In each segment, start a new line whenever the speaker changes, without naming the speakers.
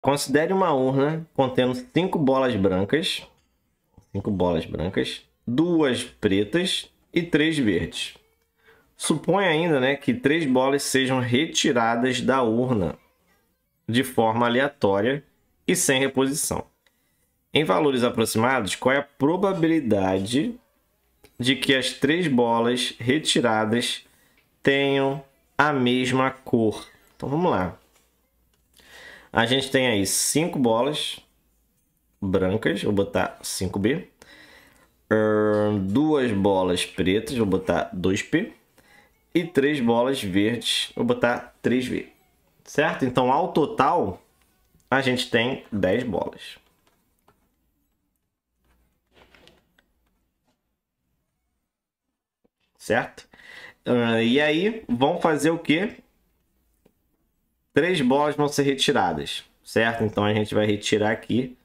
Considere uma urna contendo cinco bolas brancas, cinco bolas brancas, duas pretas e três verdes. Suponha ainda, né, que três bolas sejam retiradas da urna de forma aleatória e sem reposição. Em valores aproximados, qual é a probabilidade de que as três bolas retiradas tenham a mesma cor? Então vamos lá. A gente tem aí 5 bolas brancas, vou botar 5B. Uh, duas bolas pretas, vou botar 2P. E três bolas verdes, vou botar 3 b Certo? Então, ao total, a gente tem 10 bolas. Certo? Uh, e aí, vão fazer o quê? Três bolas vão ser retiradas, certo? Então a gente vai retirar aqui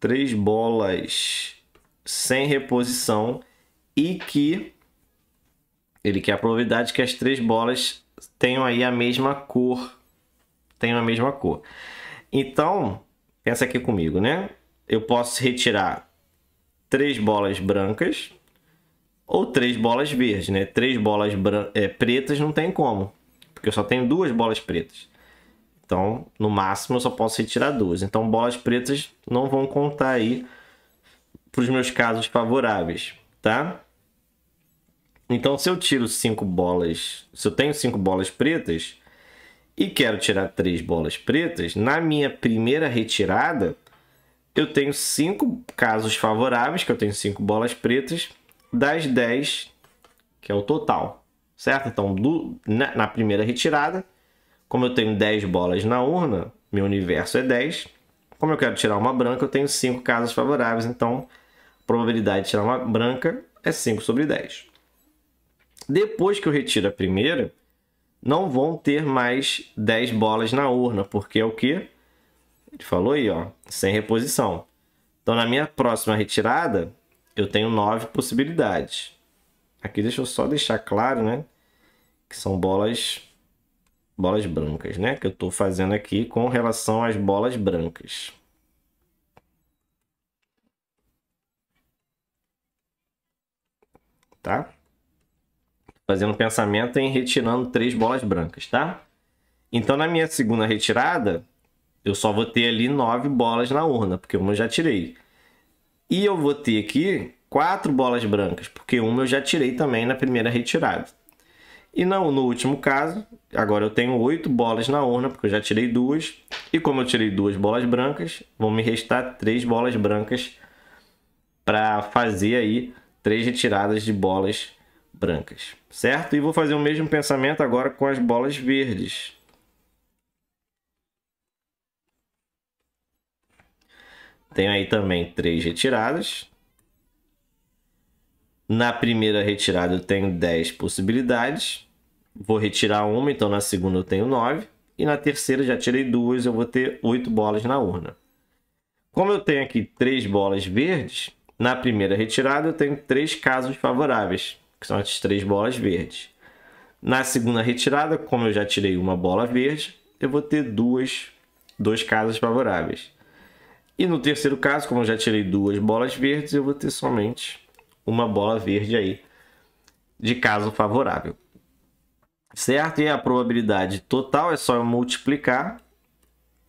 três bolas sem reposição e que ele quer a probabilidade que as três bolas tenham aí a mesma cor, tenham a mesma cor. Então, pensa aqui comigo, né? Eu posso retirar três bolas brancas ou três bolas verdes, né? Três bolas é, pretas não tem como, porque eu só tenho duas bolas pretas. Então, no máximo, eu só posso retirar duas. Então, bolas pretas não vão contar aí para os meus casos favoráveis, tá? Então, se eu tiro cinco bolas, se eu tenho cinco bolas pretas e quero tirar três bolas pretas, na minha primeira retirada, eu tenho cinco casos favoráveis, que eu tenho cinco bolas pretas, das 10, que é o total, certo? Então, do, na, na primeira retirada, como eu tenho 10 bolas na urna, meu universo é 10. Como eu quero tirar uma branca, eu tenho 5 casas favoráveis, então a probabilidade de tirar uma branca é 5 sobre 10. Depois que eu retiro a primeira, não vão ter mais 10 bolas na urna, porque é o que? Ele falou aí, ó, sem reposição. Então, na minha próxima retirada, eu tenho 9 possibilidades. Aqui deixa eu só deixar claro, né, que são bolas bolas brancas, né? Que eu estou fazendo aqui com relação às bolas brancas. Tá? Fazendo pensamento em retirando três bolas brancas, tá? Então, na minha segunda retirada, eu só vou ter ali nove bolas na urna, porque uma eu já tirei. E eu vou ter aqui quatro bolas brancas, porque uma eu já tirei também na primeira retirada. E não, no último caso, agora eu tenho oito bolas na urna, porque eu já tirei duas. E como eu tirei duas bolas brancas, vão me restar três bolas brancas para fazer aí três retiradas de bolas brancas, certo? E vou fazer o mesmo pensamento agora com as bolas verdes. Tenho aí também três retiradas. Na primeira retirada eu tenho 10 possibilidades. Vou retirar uma, então na segunda eu tenho 9. E na terceira já tirei duas, eu vou ter 8 bolas na urna. Como eu tenho aqui três bolas verdes, na primeira retirada eu tenho três casos favoráveis, que são as três bolas verdes. Na segunda retirada, como eu já tirei uma bola verde, eu vou ter duas, dois casos favoráveis. E no terceiro caso, como eu já tirei duas bolas verdes, eu vou ter somente uma bola verde aí de caso favorável. Certo? E a probabilidade total é só eu multiplicar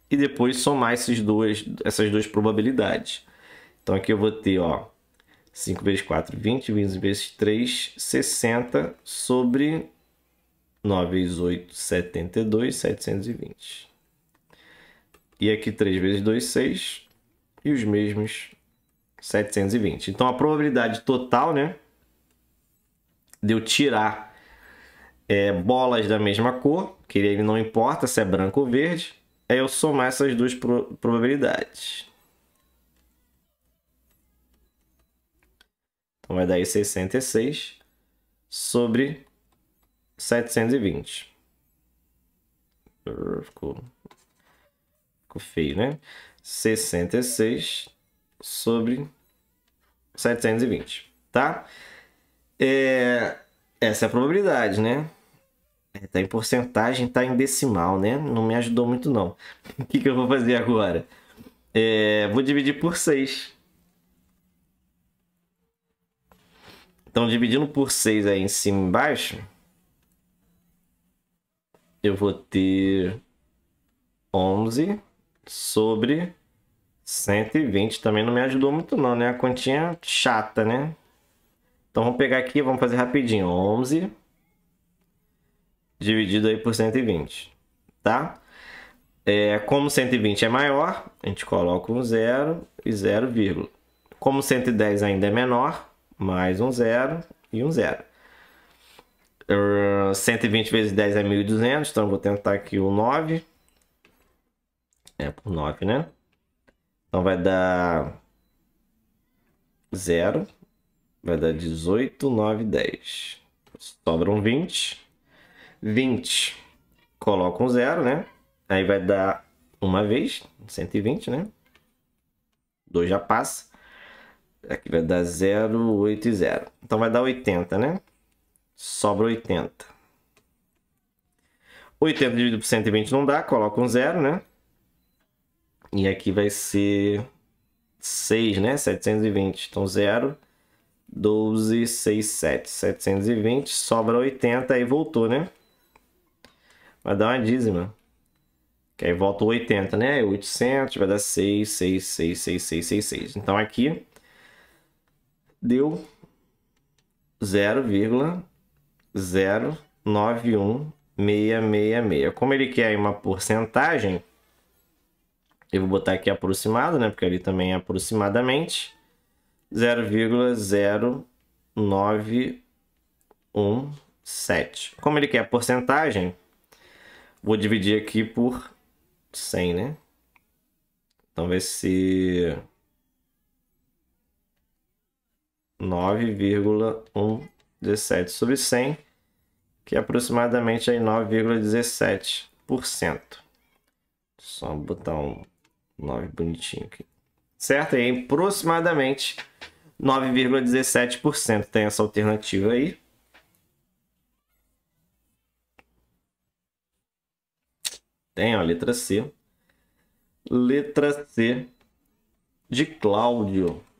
e depois somar esses dois, essas duas probabilidades. Então aqui eu vou ter, ó, 5 vezes 4, 20, 20 vezes 3, 60 sobre 9 vezes 8, 72, 720. E aqui 3 vezes 2, 6. E os mesmos 720. Então a probabilidade total, né, de eu tirar é, bolas da mesma cor, que ele não importa se é branco ou verde, é eu somar essas duas pro probabilidades. Então vai dar aí 66 sobre 720. Ficou, ficou feio, né? 66 sobre 720, tá? É, essa é a probabilidade, né? É, tá em porcentagem, tá em decimal, né? Não me ajudou muito, não. O que, que eu vou fazer agora? É, vou dividir por 6. Então, dividindo por 6 aí em cima e embaixo, eu vou ter 11 sobre 120 também não me ajudou muito não, né? A continha chata, né? Então vamos pegar aqui, vamos fazer rapidinho. 11 dividido aí por 120, tá? É, como 120 é maior, a gente coloca um zero e 0, vírgula. Como 110 ainda é menor, mais um zero e um zero. Uh, ah, 120 vezes 10 é 1.200, então vou tentar aqui o 9. É por 9, né? Então vai dar 0, vai dar 18, 9, 10. Sobram 20. 20, coloca um 0, né? Aí vai dar uma vez, 120, né? 2 já passa. Aqui vai dar 0, 8 e 0. Então vai dar 80, né? Sobra 80. 80 dividido por 120 não dá, coloca um 0, né? E aqui vai ser 6, né? 720. Então, 0, 12, 6, 7. 720, sobra 80, aí voltou, né? Vai dar uma dízima. Que aí volta 80, né? 800, é vai dar 6, 6, 6, 6, 6, 6, 6. Então, aqui deu 0,091666. Como ele quer uma porcentagem, eu vou botar aqui aproximado, né? Porque ali também é aproximadamente. 0,0917. Como ele quer a porcentagem, vou dividir aqui por 100, né? Então vai ser 9,117 sobre 100, que é aproximadamente 9,17%. Só botar um 9 bonitinho aqui. Certo? E aproximadamente 9,17% tem essa alternativa aí. Tem a letra C. Letra C de Cláudio.